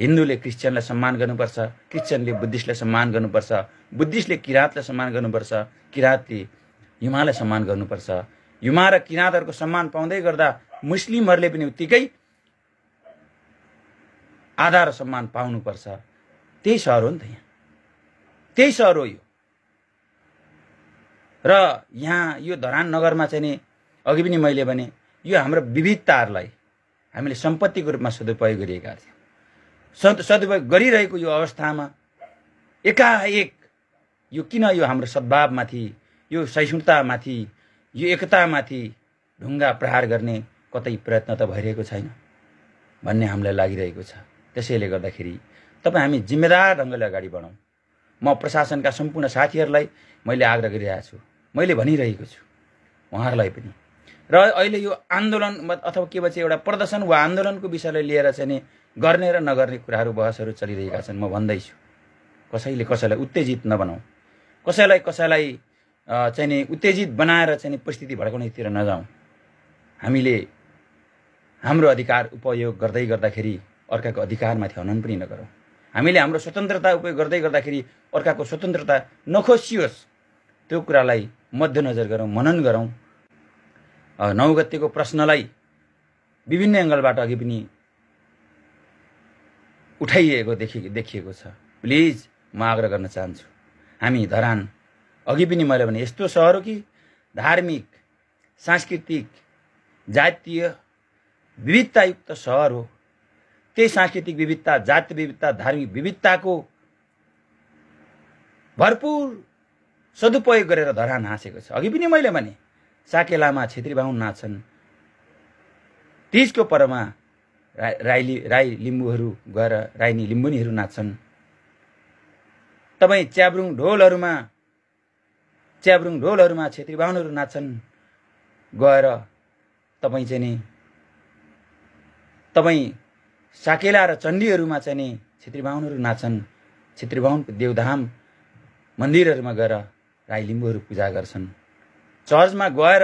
हिन्दूले क्रिस्चियनलाई सम्मान गर्नुपर्छ क्रिस्चियनले बुद्धिस्टलाई सम्मान गर्नुपर्छ बुद्धिस्टले किराँतलाई सम्मान गर्नुपर्छ किराँतले युमालाई सम्मान गर्नुपर्छ युमा र किराँतहरूको सम्मान पाउँदै गर्दा मुस्लिमहरूले पनि उत्तिकै आधार सम्मान पाउनुपर्छ त्यही सहर हो नि त यहाँ त्यही सहर हो यो र यहाँ यो धरान नगरमा चाहिँ नि अघि पनि मैले भने यो हाम्रो विविधताहरूलाई हामीले सम्पत्तिको रूपमा सदुपयोग गरिएका थियौँ सद सदुपयोग गरिरहेको यो अवस्थामा एकाएक यो किन यो हाम्रो सद्भावमाथि यो सहिष्णुतामाथि यो एकतामाथि ढुङ्गा प्रहार गर्ने कतै प्रयत्न त भइरहेको छैन भन्ने हामीलाई लागिरहेको छ त्यसैले गर्दाखेरि तपाईँ हामी जिम्मेदार ढङ्गले अगाडि बढौँ म प्रशासनका सम्पूर्ण साथीहरूलाई मैले आग्रह गरिरहेको छु मैले भनिरहेको छु उहाँहरूलाई पनि र अहिले यो आन्दोलन अथवा के भन्छ एउटा प्रदर्शन वा आन्दोलनको विषयलाई लिएर चाहिँ नि गर्ने र नगर्ने कुराहरू बहसहरू चलिरहेका छन् म भन्दैछु कसैले कसैलाई उत्तेजित नबनाऊ कसैलाई कसैलाई चाहिँ नि उत्तेजित बनाएर चाहिँ नि परिस्थिति भड्काउनेतिर नजाउँ हामीले हाम्रो अधिकार उपयोग गर्दै गर्दाखेरि अर्काको अधिकारमाथि हनन पनि नगरौँ हामीले हाम्रो स्वतन्त्रता उपयोग गर्दै गर्दाखेरि अर्काको स्वतन्त्रता नखोसियोस् त्यो कुरालाई मध्यनजर गरौँ मनन गरौँ नौ गतिको प्रश्नलाई विभिन्न एङ्गलबाट अघि पनि उठाइएको देखि देखिएको छ प्लिज म आग्रह गर्न चाहन्छु हामी धरान अघि पनि मैले भने यस्तो सहर हो कि धार्मिक सांस्कृतिक जातीय विविधतायुक्त सहर हो त्यही सांस्कृतिक विविधता जातीय विविधता धार्मिक विविधताको भरपुर सदुपयोग गरेर धरान हाँसेको छ अघि पनि मैले भने साकेलामा छेत्री बाहुन नाच्छन् तिजको पर्वमा राई राई राई लिम्बूहरू गएर राइनी लिम्बुनीहरू नाच्छन् तपाईँ च्याब्रुङ ढोलहरूमा च्याब्रुङ ढोलहरूमा छेत्री बाहुनहरू नाच्छन् गएर तपाईँ चाहिँ नि तपाईँ साकेला र चण्डीहरूमा चाहिँ नि छेत्री बाहुनहरू नाच्छन् छेत्री बाहुनको देवधाम मन्दिरहरूमा गएर राई लिम्बूहरू पूजा गर्छन् चर्चमा गएर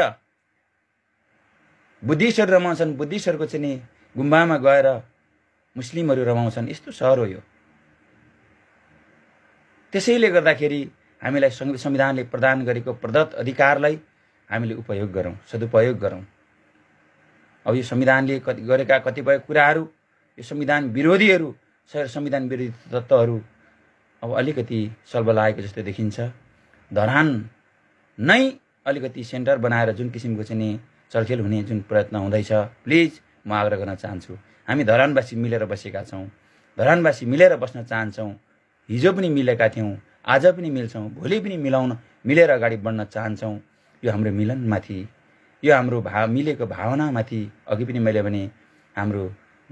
बुद्धिस्टहरू रमाउँछन् बुद्धिस्टहरूको चाहिँ नि गुम्बामा गएर मुस्लिमहरू रमाउँछन् यस्तो सहर हो यो त्यसैले गर्दाखेरि हामीलाई संविधानले प्रदान गरेको प्रदत्त अधिकारलाई हामीले उपयोग गरौँ सदुपयोग गरौँ अब यो संविधानले कति गरेका कतिपय कुराहरू यो संविधान विरोधीहरू संविधान विरोधी तत्त्वहरू अब अलिकति सर्व लागेको जस्तो देखिन्छ धरान नै अलिकति सेन्टर बनाएर जुन किसिमको चाहिँ नि चलखेल हुने जुन प्रयत्न हुँदैछ प्लिज म आग्रह गर्न चाहन्छु हामी धरानवासी मिलेर बसेका छौँ धरानवासी मिलेर बस्न चाहन्छौँ हिजो पनि मिलेका थियौँ आज पनि मिल्छौँ भोलि पनि मिलाउन मिलेर अगाडि बढ्न चाहन्छौँ यो हाम्रो मिलनमाथि यो हाम्रो भा मिलेको भावनामाथि अघि पनि मैले भने हाम्रो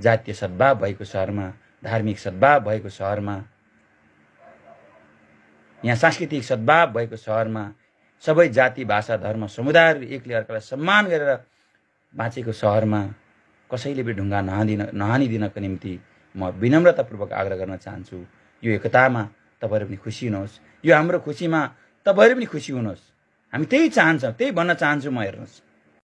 जातीय सद्भाव भएको सहरमा धार्मिक सद्भाव भएको सहरमा यहाँ सांस्कृतिक सद्भाव भएको सहरमा सबै जाति भाषा धर्म समुदायहरू एकले अर्कालाई सम्मान गरेर बाँचेको सहरमा कसैले पनि ढुङ्गा नहानिदिन नहानिदिनको निम्ति म विनम्रतापूर्वक आग्रह गर्न चाहन्छु यो एकतामा तपाईँहरू पनि खुसी हुनुहोस् यो हाम्रो खुसीमा तपाईँहरू पनि खुसी हुनुहोस् हामी त्यही चाहन्छौँ त्यही भन्न चाहन्छु म हेर्नुहोस्